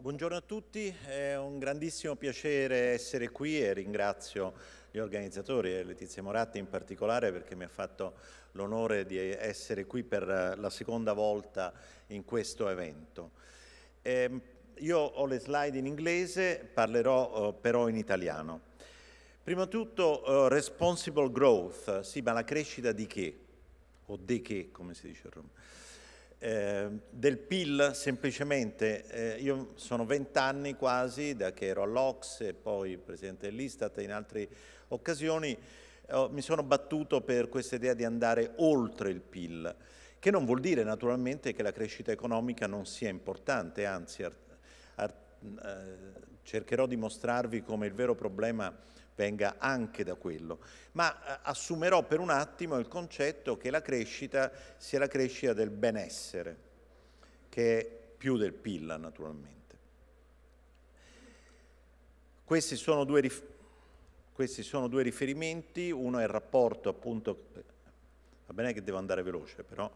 Buongiorno a tutti, è un grandissimo piacere essere qui e ringrazio gli organizzatori e eh, Letizia Moratti in particolare perché mi ha fatto l'onore di essere qui per la seconda volta in questo evento. Eh, io ho le slide in inglese, parlerò eh, però in italiano. Prima di tutto eh, responsible growth, sì ma la crescita di che? O di che come si dice a Roma? Eh, del PIL semplicemente, eh, io sono vent'anni quasi da che ero all'Ox e poi presidente dell'Istat e in altre occasioni eh, mi sono battuto per questa idea di andare oltre il PIL, che non vuol dire naturalmente che la crescita economica non sia importante, anzi eh, cercherò di mostrarvi come il vero problema venga anche da quello, ma eh, assumerò per un attimo il concetto che la crescita sia la crescita del benessere, che è più del PIL naturalmente. Questi sono due riferimenti questi sono due riferimenti, uno è il rapporto appunto, va bene che devo andare veloce però,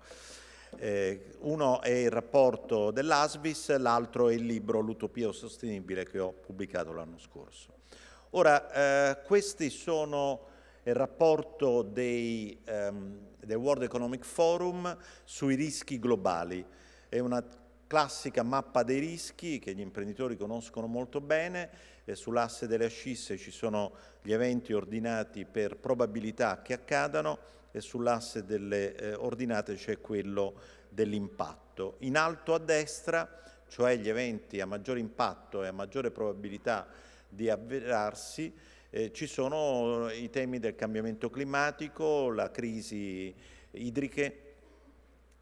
eh, uno è il rapporto dell'ASBIS, l'altro è il libro L'utopia sostenibile che ho pubblicato l'anno scorso. Ora, eh, questi sono il rapporto dei, ehm, del World Economic Forum sui rischi globali. È una classica mappa dei rischi che gli imprenditori conoscono molto bene, eh, sull'asse delle ascisse ci sono gli eventi ordinati per probabilità che accadano e sull'asse delle eh, ordinate c'è quello dell'impatto. In alto a destra, cioè gli eventi a maggior impatto e a maggiore probabilità di avverarsi. Eh, ci sono eh, i temi del cambiamento climatico, la crisi idriche,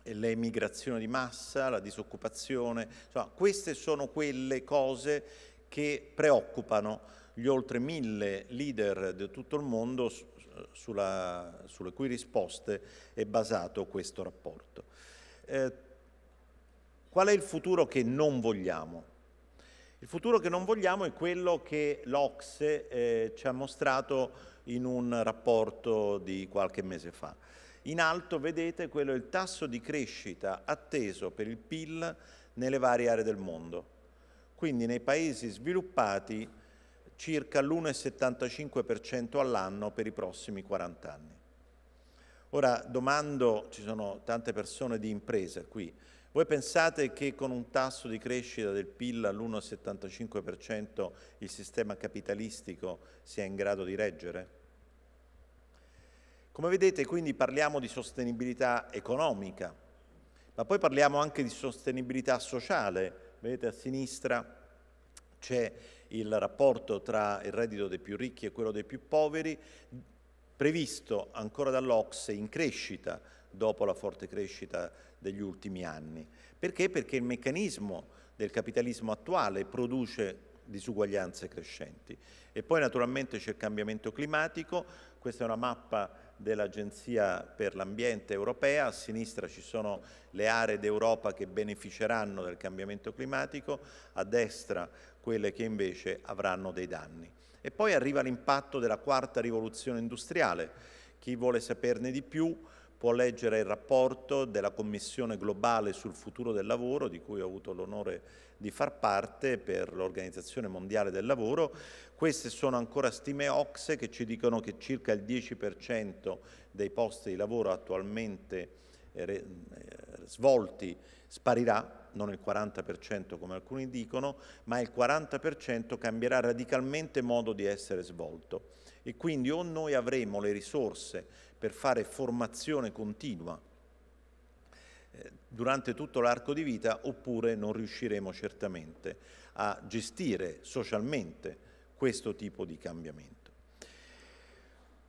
eh, le migrazioni di massa, la disoccupazione, insomma queste sono quelle cose che preoccupano gli oltre mille leader di tutto il mondo eh, sulla, sulle cui risposte è basato questo rapporto. Eh, qual è il futuro che non vogliamo? Il futuro che non vogliamo è quello che l'Ocse eh, ci ha mostrato in un rapporto di qualche mese fa. In alto vedete quello è il tasso di crescita atteso per il PIL nelle varie aree del mondo. Quindi nei paesi sviluppati circa l'1,75% all'anno per i prossimi 40 anni. Ora domando, ci sono tante persone di imprese qui, voi pensate che con un tasso di crescita del PIL all'1,75% il sistema capitalistico sia in grado di reggere? Come vedete quindi parliamo di sostenibilità economica, ma poi parliamo anche di sostenibilità sociale. Vedete a sinistra c'è il rapporto tra il reddito dei più ricchi e quello dei più poveri, previsto ancora dall'Ocse in crescita dopo la forte crescita degli ultimi anni. Perché? Perché il meccanismo del capitalismo attuale produce disuguaglianze crescenti. E poi naturalmente c'è il cambiamento climatico, questa è una mappa dell'Agenzia per l'Ambiente europea, a sinistra ci sono le aree d'Europa che beneficeranno del cambiamento climatico, a destra quelle che invece avranno dei danni. E poi arriva l'impatto della quarta rivoluzione industriale, chi vuole saperne di più può leggere il rapporto della Commissione globale sul futuro del lavoro, di cui ho avuto l'onore di far parte per l'Organizzazione Mondiale del Lavoro. Queste sono ancora stime OXE che ci dicono che circa il 10% dei posti di lavoro attualmente eh, eh, svolti sparirà, non il 40% come alcuni dicono, ma il 40% cambierà radicalmente modo di essere svolto. E quindi o noi avremo le risorse per fare formazione continua eh, durante tutto l'arco di vita oppure non riusciremo certamente a gestire socialmente questo tipo di cambiamento.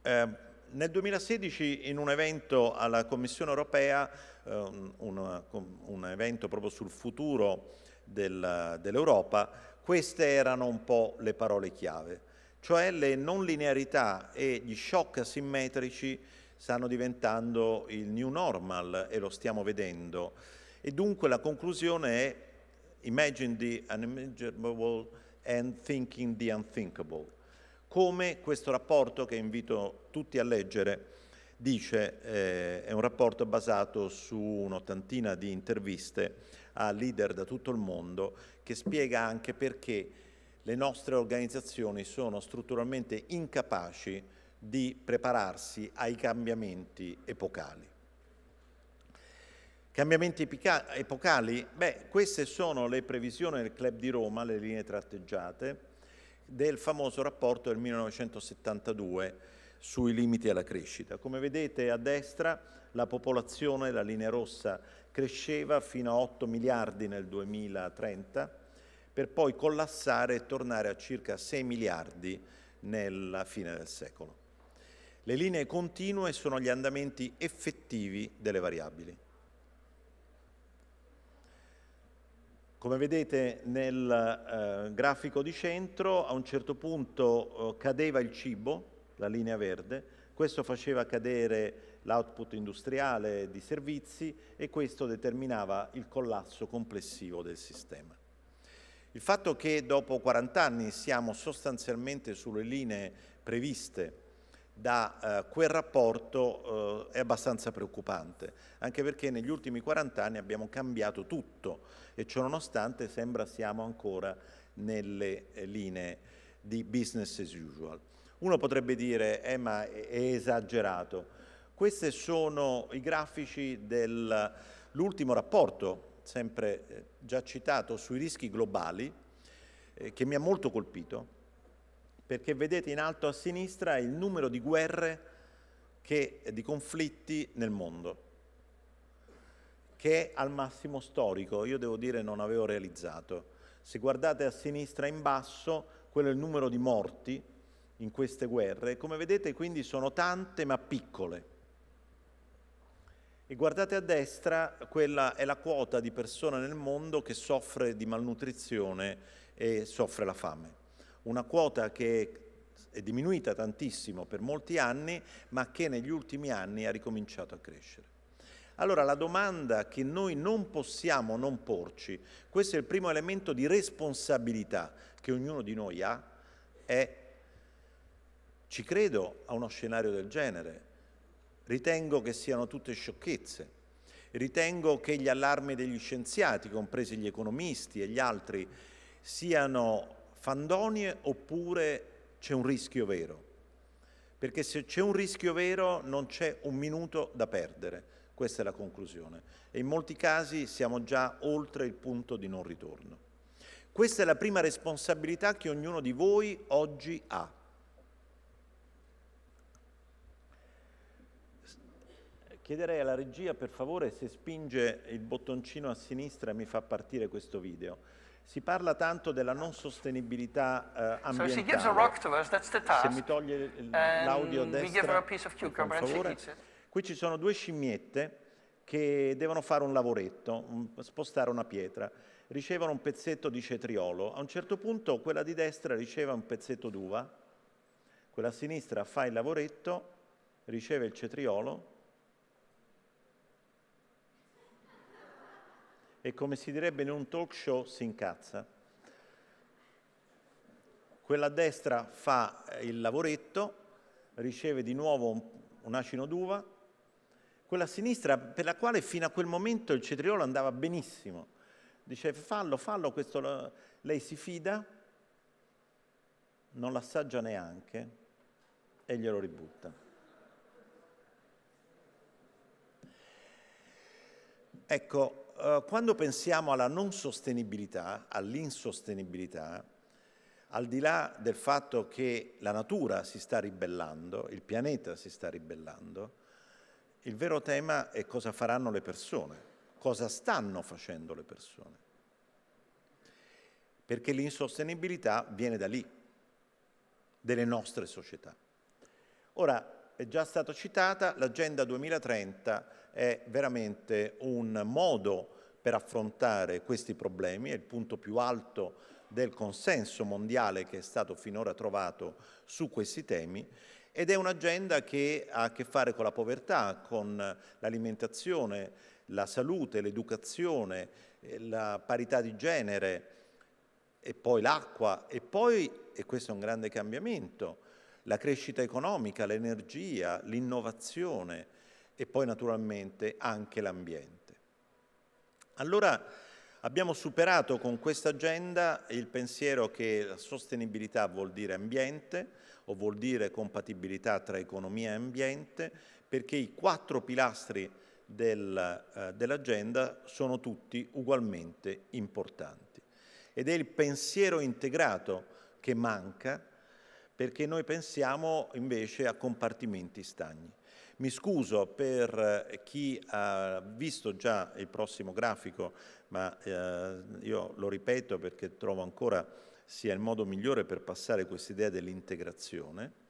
Eh, nel 2016 in un evento alla Commissione europea, eh, un, un, evento proprio sul futuro del, dell'Europa, queste erano un po' le parole chiave cioè le non linearità e gli shock asimmetrici stanno diventando il new normal e lo stiamo vedendo. E dunque la conclusione è imagine the unimaginable and thinking the unthinkable. Come questo rapporto che invito tutti a leggere dice eh, è un rapporto basato su un'ottantina di interviste a leader da tutto il mondo che spiega anche perché le nostre organizzazioni sono strutturalmente incapaci di prepararsi ai cambiamenti epocali. Cambiamenti epocali? Beh, queste sono le previsioni del Club di Roma, le linee tratteggiate, del famoso rapporto del 1972 sui limiti alla crescita. Come vedete a destra la popolazione, la linea rossa, cresceva fino a 8 miliardi nel 2030, per poi collassare e tornare a circa 6 miliardi nella fine del secolo. Le linee continue sono gli andamenti effettivi delle variabili. Come vedete nel eh, grafico di centro, a un certo punto eh, cadeva il cibo, la linea verde, questo faceva cadere l'output industriale di servizi e questo determinava il collasso complessivo del sistema. Il fatto che dopo 40 anni siamo sostanzialmente sulle linee previste da eh, quel rapporto eh, è abbastanza preoccupante, anche perché negli ultimi 40 anni abbiamo cambiato tutto e ciononostante sembra siamo ancora nelle eh, linee di business as usual. Uno potrebbe dire, eh ma è esagerato, questi sono i grafici dell'ultimo rapporto sempre eh, già citato, sui rischi globali, eh, che mi ha molto colpito, perché vedete in alto a sinistra il numero di guerre che, eh, di conflitti nel mondo, che è al massimo storico, io devo dire non avevo realizzato. Se guardate a sinistra in basso, quello è il numero di morti in queste guerre, come vedete quindi sono tante ma piccole. E guardate a destra, quella è la quota di persone nel mondo che soffre di malnutrizione e soffre la fame. Una quota che è diminuita tantissimo per molti anni, ma che negli ultimi anni ha ricominciato a crescere. Allora la domanda che noi non possiamo non porci, questo è il primo elemento di responsabilità che ognuno di noi ha, è ci credo a uno scenario del genere? Ritengo che siano tutte sciocchezze. Ritengo che gli allarmi degli scienziati, compresi gli economisti e gli altri, siano fandonie oppure c'è un rischio vero. Perché se c'è un rischio vero non c'è un minuto da perdere. Questa è la conclusione. E in molti casi siamo già oltre il punto di non ritorno. Questa è la prima responsabilità che ognuno di voi oggi ha Chiederei alla regia per favore se spinge il bottoncino a sinistra e mi fa partire questo video. Si parla tanto della non sostenibilità eh, ambientale. So us, se mi toglie l'audio a destra, per favore. Qui ci sono due scimmiette che devono fare un lavoretto, un, spostare una pietra. Ricevono un pezzetto di cetriolo. A un certo punto quella di destra riceve un pezzetto d'uva, quella a sinistra fa il lavoretto, riceve il cetriolo e come si direbbe in un talk show si incazza. Quella a destra fa eh, il lavoretto, riceve di nuovo un acino d'uva, quella a sinistra per la quale fino a quel momento il cetriolo andava benissimo. Dice fallo, fallo, questo, lei si fida, non l'assaggia neanche e glielo ributta. Ecco, eh, quando pensiamo alla non sostenibilità, all'insostenibilità, al di là del fatto che la natura si sta ribellando, il pianeta si sta ribellando, il vero tema è cosa faranno le persone, cosa stanno facendo le persone. Perché l'insostenibilità viene da lì, delle nostre società. Ora, è già stata citata, l'Agenda 2030 è veramente un modo per affrontare questi problemi, è il punto più alto del consenso mondiale che è stato finora trovato su questi temi ed è un'agenda che ha a che fare con la povertà, con l'alimentazione, la salute, l'educazione, eh, la parità di genere e poi l'acqua e poi, e questo è un grande cambiamento, la crescita economica, l'energia, l'innovazione e poi naturalmente anche l'ambiente. Allora abbiamo superato con questa agenda il pensiero che la sostenibilità vuol dire ambiente o vuol dire compatibilità tra economia e ambiente perché i quattro pilastri del, eh, dell'agenda sono tutti ugualmente importanti. Ed è il pensiero integrato che manca perché noi pensiamo invece a compartimenti stagni. Mi scuso per eh, chi ha visto già il prossimo grafico, ma eh, io lo ripeto perché trovo ancora sia il modo migliore per passare quest'idea dell'integrazione.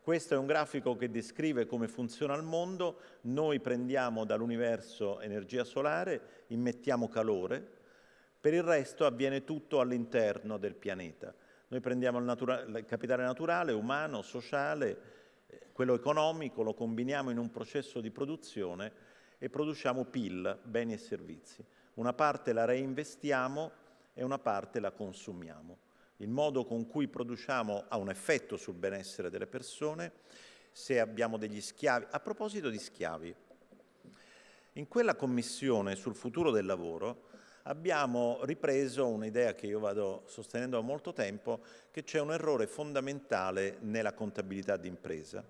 Questo è un grafico che descrive come funziona il mondo. Noi prendiamo dall'universo energia solare, immettiamo calore, per il resto avviene tutto all'interno del pianeta. Noi prendiamo il, natura il capitale naturale, umano, sociale, quello economico, lo combiniamo in un processo di produzione e produciamo PIL, beni e servizi. Una parte la reinvestiamo e una parte la consumiamo. Il modo con cui produciamo ha un effetto sul benessere delle persone, se abbiamo degli schiavi. A proposito di schiavi, in quella commissione sul futuro del lavoro abbiamo ripreso un'idea che io vado sostenendo da molto tempo, che c'è un errore fondamentale nella contabilità d'impresa,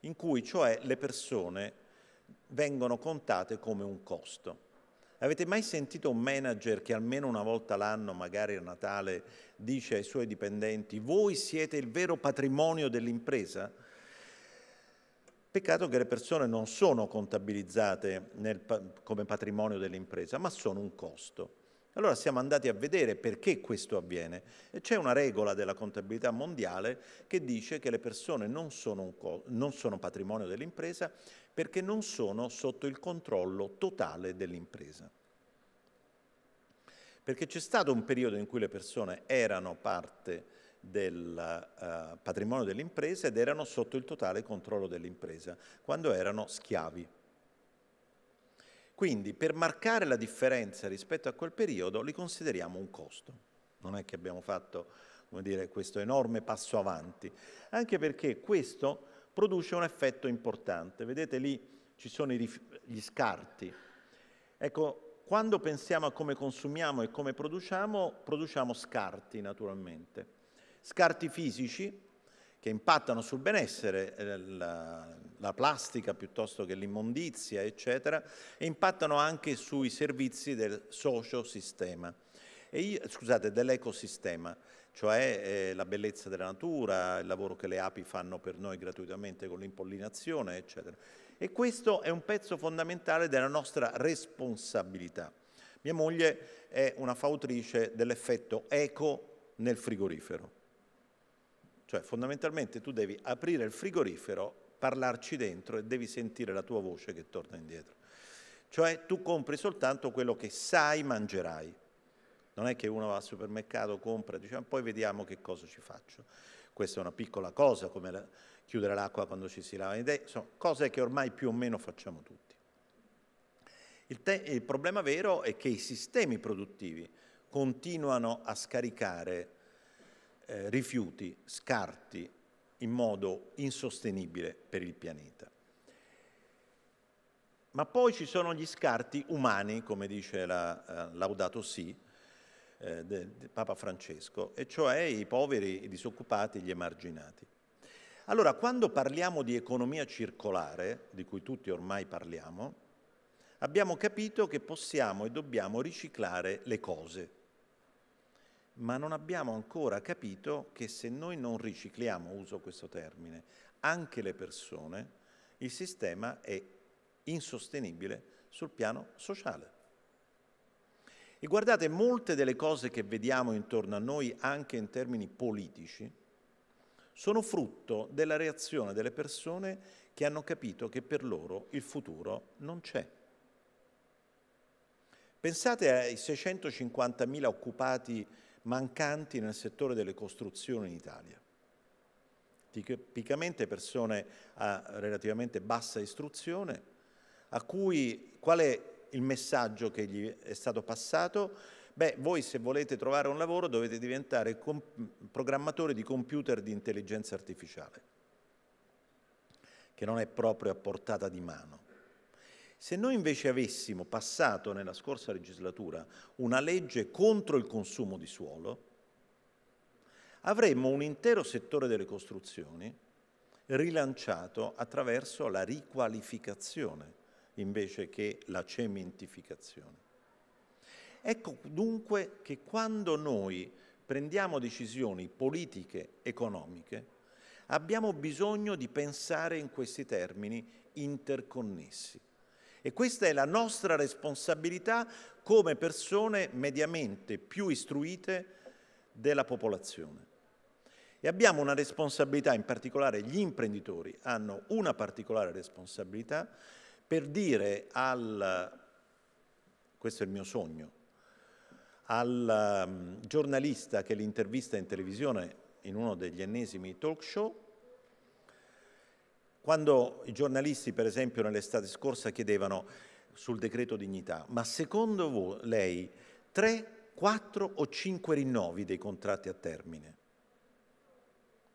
in cui cioè le persone vengono contate come un costo. Avete mai sentito un manager che almeno una volta l'anno, magari a Natale, dice ai suoi dipendenti voi siete il vero patrimonio dell'impresa? Peccato che le persone non sono contabilizzate nel, come patrimonio dell'impresa, ma sono un costo. Allora siamo andati a vedere perché questo avviene. C'è una regola della contabilità mondiale che dice che le persone non sono, non sono patrimonio dell'impresa perché non sono sotto il controllo totale dell'impresa. Perché c'è stato un periodo in cui le persone erano parte del eh, patrimonio dell'impresa ed erano sotto il totale controllo dell'impresa, quando erano schiavi. Quindi per marcare la differenza rispetto a quel periodo li consideriamo un costo. Non è che abbiamo fatto dire, questo enorme passo avanti, anche perché questo produce un effetto importante. Vedete lì ci sono gli scarti. Ecco, quando pensiamo a come consumiamo e come produciamo, produciamo scarti naturalmente scarti fisici che impattano sul benessere, eh, la, la, plastica piuttosto che l'immondizia, eccetera, e impattano anche sui servizi del sociosistema, io, scusate, dell'ecosistema, cioè eh, la bellezza della natura, il lavoro che le api fanno per noi gratuitamente con l'impollinazione, eccetera. E questo è un pezzo fondamentale della nostra responsabilità. Mia moglie è una fautrice dell'effetto eco nel frigorifero cioè fondamentalmente tu devi aprire il frigorifero, parlarci dentro e devi sentire la tua voce che torna indietro. Cioè tu compri soltanto quello che sai mangerai. Non è che uno va al supermercato, compra, diciamo, poi vediamo che cosa ci faccio. Questa è una piccola cosa, come la, chiudere l'acqua quando ci si lava i sono cose che ormai più o meno facciamo tutti. Il, te, il problema vero è che i sistemi produttivi continuano a scaricare eh, rifiuti, scarti in modo insostenibile per il pianeta. Ma poi ci sono gli scarti umani, come dice la, eh, Laudato Si, eh, Papa Francesco, e cioè i poveri, i disoccupati, gli emarginati. Allora, quando parliamo di economia circolare, di cui tutti ormai parliamo, abbiamo capito che possiamo e dobbiamo riciclare le cose, ma non abbiamo ancora capito che se noi non ricicliamo, uso questo termine, anche le persone, il sistema è insostenibile sul piano sociale. E guardate, molte delle cose che vediamo intorno a noi, anche in termini politici, sono frutto della reazione delle persone che hanno capito che per loro il futuro non c'è. Pensate ai 650.000 occupati mancanti nel settore delle costruzioni in Italia. Tipicamente persone a relativamente bassa istruzione, a cui qual è il messaggio che gli è stato passato? Beh, voi se volete trovare un lavoro dovete diventare programmatore di computer di intelligenza artificiale, che non è proprio a portata di mano. Se noi invece avessimo passato nella scorsa legislatura una legge contro il consumo di suolo, avremmo un intero settore delle costruzioni rilanciato attraverso la riqualificazione invece che la cementificazione. Ecco dunque che quando noi prendiamo decisioni politiche, economiche, abbiamo bisogno di pensare in questi termini interconnessi. E questa è la nostra responsabilità come persone mediamente più istruite della popolazione. E abbiamo una responsabilità, in particolare gli imprenditori hanno una particolare responsabilità per dire al, questo è il mio sogno, al mm, giornalista che l'intervista in televisione in uno degli ennesimi talk show, quando i giornalisti, per esempio, nell'estate scorsa chiedevano sul decreto dignità, ma secondo voi, lei tre, quattro o cinque rinnovi dei contratti a termine?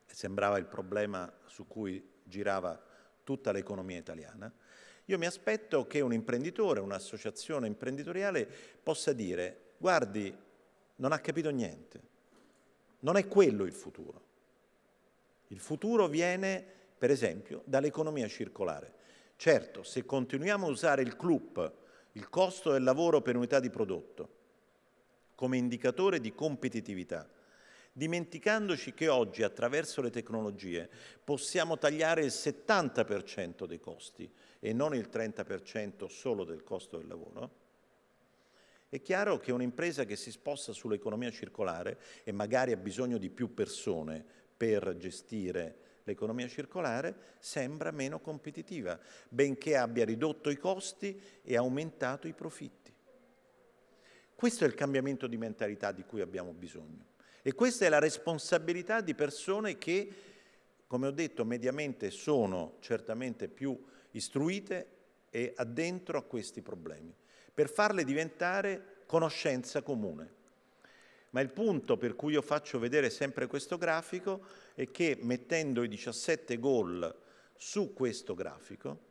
E sembrava il problema su cui girava tutta l'economia italiana. Io mi aspetto che un imprenditore, un'associazione imprenditoriale possa dire guardi, non ha capito niente, non è quello il futuro. Il futuro viene per esempio, dall'economia circolare. Certo, se continuiamo a usare il CLUP, il costo del lavoro per unità di prodotto, come indicatore di competitività, dimenticandoci che oggi attraverso le tecnologie possiamo tagliare il 70% dei costi e non il 30% solo del costo del lavoro, è chiaro che un'impresa che si sposta sull'economia circolare e magari ha bisogno di più persone per gestire l'economia circolare sembra meno competitiva, benché abbia ridotto i costi e aumentato i profitti. Questo è il cambiamento di mentalità di cui abbiamo bisogno. E questa è la responsabilità di persone che, come ho detto, mediamente sono certamente più istruite e addentro a questi problemi, per farle diventare conoscenza comune. Ma il punto per cui io faccio vedere sempre questo grafico è che mettendo i 17 gol su questo grafico,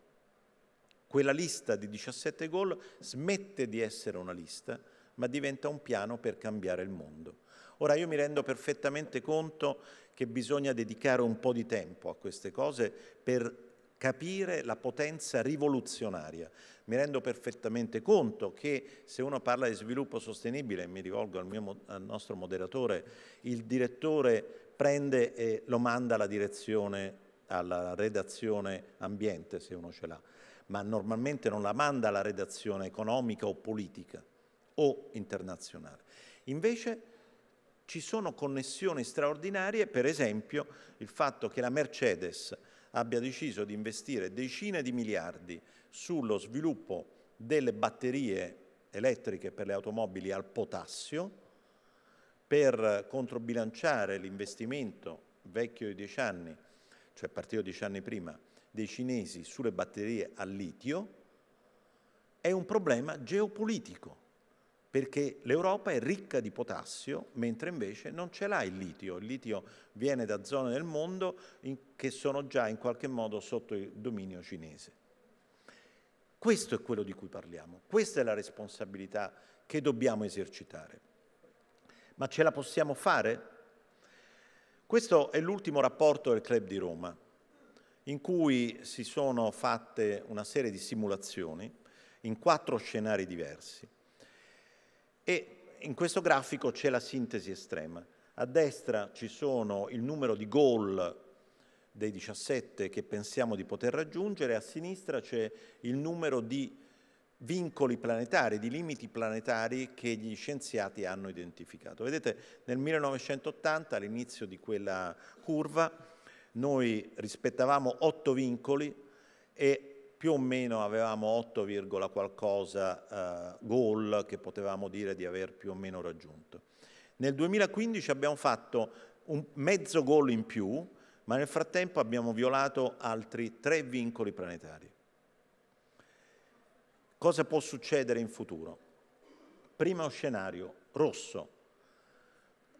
quella lista di 17 gol smette di essere una lista, ma diventa un piano per cambiare il mondo. Ora io mi rendo perfettamente conto che bisogna dedicare un po' di tempo a queste cose per capire la potenza rivoluzionaria. Mi rendo perfettamente conto che se uno parla di sviluppo sostenibile, mi rivolgo al, mio, al nostro moderatore, il direttore prende e lo manda alla direzione, alla redazione ambiente, se uno ce l'ha, ma normalmente non la manda alla redazione economica o politica o internazionale. Invece ci sono connessioni straordinarie, per esempio il fatto che la Mercedes abbia deciso di investire decine di miliardi sullo sviluppo delle batterie elettriche per le automobili al potassio per controbilanciare l'investimento vecchio di dieci anni, cioè partito dieci anni prima, dei cinesi sulle batterie al litio, è un problema geopolitico perché l'Europa è ricca di potassio, mentre invece non ce l'ha il litio. Il litio viene da zone del mondo in, che sono già in qualche modo sotto il dominio cinese. Questo è quello di cui parliamo, questa è la responsabilità che dobbiamo esercitare. Ma ce la possiamo fare? Questo è l'ultimo rapporto del Club di Roma, in cui si sono fatte una serie di simulazioni in quattro scenari diversi e in questo grafico c'è la sintesi estrema. A destra ci sono il numero di goal dei 17 che pensiamo di poter raggiungere, a sinistra c'è il numero di vincoli planetari, di limiti planetari che gli scienziati hanno identificato. Vedete, nel 1980, all'inizio di quella curva, noi rispettavamo otto vincoli e più o meno avevamo 8, qualcosa eh, goal che potevamo dire di aver più o meno raggiunto. Nel 2015 abbiamo fatto un mezzo goal in più, ma nel frattempo abbiamo violato altri tre vincoli planetari. Cosa può succedere in futuro? Primo scenario, rosso,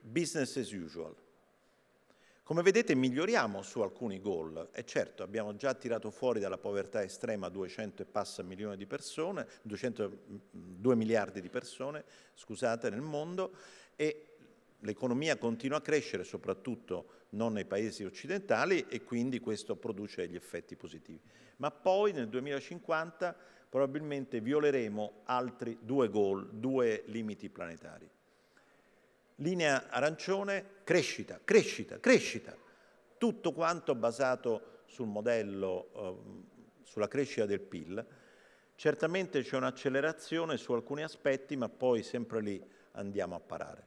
business as usual come vedete miglioriamo su alcuni goal e certo abbiamo già tirato fuori dalla povertà estrema 200 e passa milioni di persone, 200, 2 mm, mm, miliardi di persone scusate, nel mondo e l'economia continua a crescere soprattutto non nei paesi occidentali e quindi questo produce gli effetti positivi. Ma poi nel 2050 probabilmente violeremo altri due goal, due limiti planetari linea arancione, crescita, crescita, crescita. Tutto quanto basato sul modello, eh, sulla crescita del PIL. Certamente c'è un'accelerazione su alcuni aspetti, ma poi sempre lì andiamo a parare.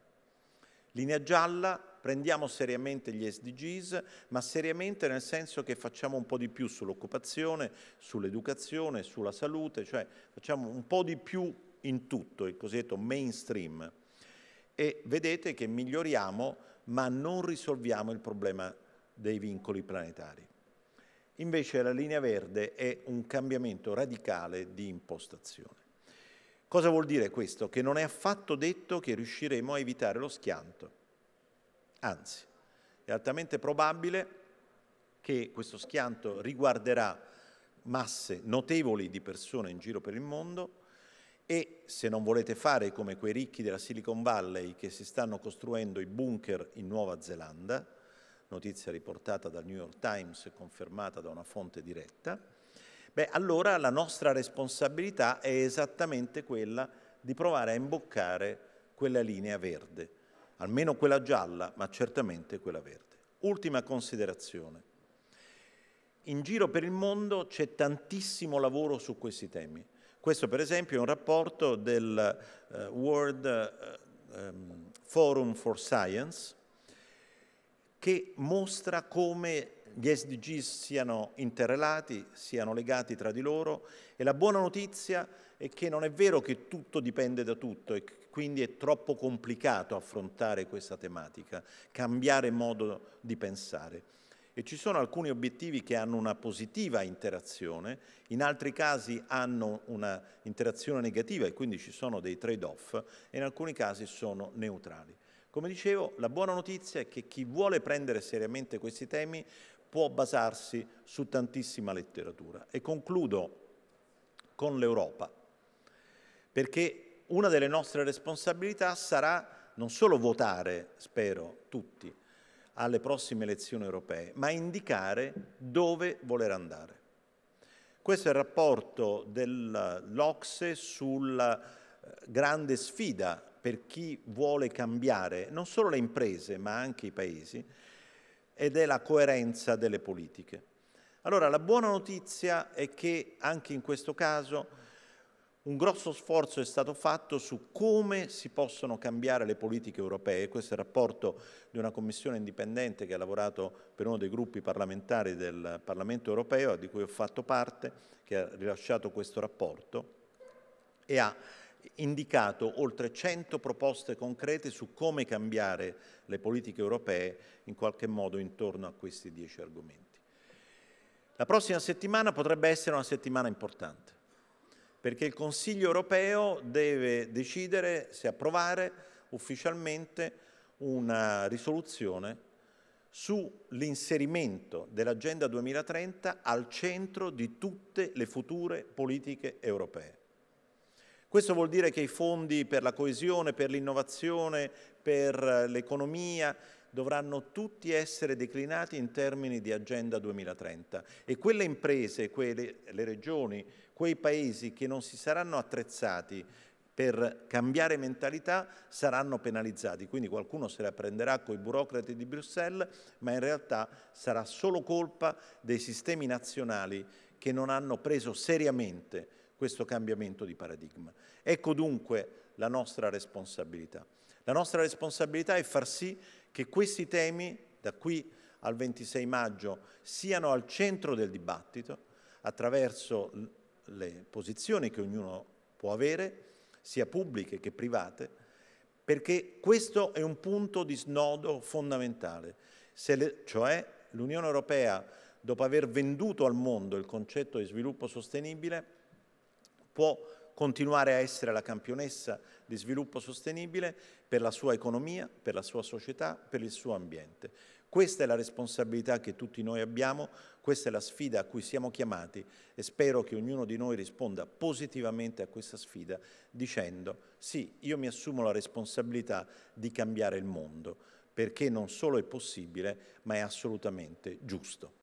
Linea gialla, prendiamo seriamente gli SDGs, ma seriamente nel senso che facciamo un po' di più sull'occupazione, sull'educazione, sulla salute, cioè facciamo un po' di più in tutto, il cosiddetto mainstream e vedete che miglioriamo ma non risolviamo il problema dei vincoli planetari. Invece la linea verde è un cambiamento radicale di impostazione. Cosa vuol dire questo? Che non è affatto detto che riusciremo a evitare lo schianto. Anzi, è altamente probabile che questo schianto riguarderà masse notevoli di persone in giro per il mondo e se non volete fare come quei ricchi della Silicon Valley che si stanno costruendo i bunker in Nuova Zelanda, notizia riportata dal New York Times e confermata da una fonte diretta, beh allora la nostra responsabilità è esattamente quella di provare a imboccare quella linea verde, almeno quella gialla, ma certamente quella verde. Ultima considerazione. In giro per il mondo c'è tantissimo lavoro su questi temi. Questo per esempio è un rapporto del eh, World um, Forum for Science che mostra come gli SDGs siano interrelati, siano legati tra di loro e la buona notizia è che non è vero che tutto dipende da tutto e quindi è troppo complicato affrontare questa tematica, cambiare modo di pensare che ci sono alcuni obiettivi che hanno una positiva interazione, in altri casi hanno una interazione negativa e quindi ci sono dei trade-off e in alcuni casi sono neutrali. Come dicevo, la buona notizia è che chi vuole prendere seriamente questi temi può basarsi su tantissima letteratura. E concludo con l'Europa, perché una delle nostre responsabilità sarà non solo votare, spero, tutti, alle prossime elezioni europee, ma indicare dove voler andare. Questo è il rapporto dell'Ocse sulla eh, grande sfida per chi vuole cambiare non solo le imprese ma anche i paesi ed è la coerenza delle politiche. Allora la buona notizia è che anche in questo caso un grosso sforzo è stato fatto su come si possono cambiare le politiche europee. Questo è il rapporto di una commissione indipendente che ha lavorato per uno dei gruppi parlamentari del Parlamento europeo, di cui ho fatto parte, che ha rilasciato questo rapporto e ha indicato oltre 100 proposte concrete su come cambiare le politiche europee in qualche modo intorno a questi 10 argomenti. La prossima settimana potrebbe essere una settimana importante perché il Consiglio europeo deve decidere se approvare ufficialmente una risoluzione sull'inserimento dell'Agenda 2030 al centro di tutte le future politiche europee. Questo vuol dire che i fondi per la coesione, per l'innovazione, per l'economia dovranno tutti essere declinati in termini di Agenda 2030 e quelle imprese, quelle, le regioni, quei paesi che non si saranno attrezzati per cambiare mentalità saranno penalizzati, quindi qualcuno se la prenderà con i burocrati di Bruxelles, ma in realtà sarà solo colpa dei sistemi nazionali che non hanno preso seriamente questo cambiamento di paradigma. Ecco dunque la nostra responsabilità. La nostra responsabilità è far sì che questi temi, da qui al 26 maggio, siano al centro del dibattito, attraverso le posizioni che ognuno può avere, sia pubbliche che private, perché questo è un punto di snodo fondamentale. Le, cioè l'Unione Europea, dopo aver venduto al mondo il concetto di sviluppo sostenibile, può continuare a essere la campionessa di sviluppo sostenibile per la sua economia, per la sua società, per il suo ambiente. Questa è la responsabilità che tutti noi abbiamo, questa è la sfida a cui siamo chiamati e spero che ognuno di noi risponda positivamente a questa sfida dicendo sì, io mi assumo la responsabilità di cambiare il mondo, perché non solo è possibile, ma è assolutamente giusto.